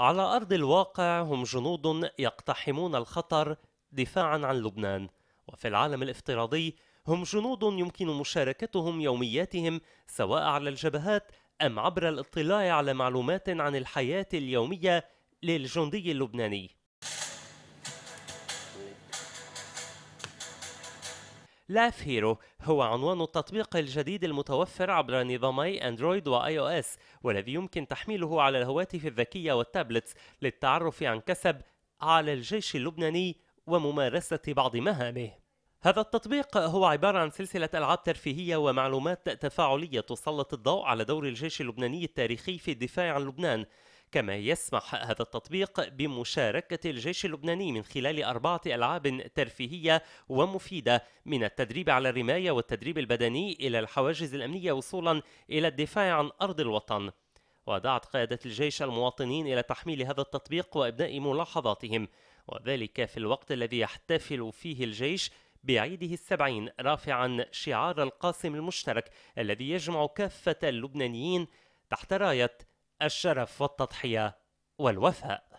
على أرض الواقع هم جنود يقتحمون الخطر دفاعا عن لبنان وفي العالم الافتراضي هم جنود يمكن مشاركتهم يومياتهم سواء على الجبهات أم عبر الاطلاع على معلومات عن الحياة اليومية للجندي اللبناني لاف هيرو هو عنوان التطبيق الجديد المتوفر عبر نظامي اندرويد واي او اس والذي يمكن تحميله على الهواتف الذكية والتابلتس للتعرف عن كسب على الجيش اللبناني وممارسة بعض مهامه هذا التطبيق هو عبارة عن سلسلة ألعاب ترفيهية ومعلومات تفاعلية تسلط الضوء على دور الجيش اللبناني التاريخي في الدفاع عن لبنان كما يسمح هذا التطبيق بمشاركة الجيش اللبناني من خلال أربعة ألعاب ترفيهية ومفيدة من التدريب على الرماية والتدريب البدني إلى الحواجز الأمنية وصولا إلى الدفاع عن أرض الوطن ودعت قيادة الجيش المواطنين إلى تحميل هذا التطبيق وإبداء ملاحظاتهم وذلك في الوقت الذي يحتفل فيه الجيش بعيده السبعين رافعا شعار القاسم المشترك الذي يجمع كافة اللبنانيين تحت راية الشرف والتضحيه والوفاء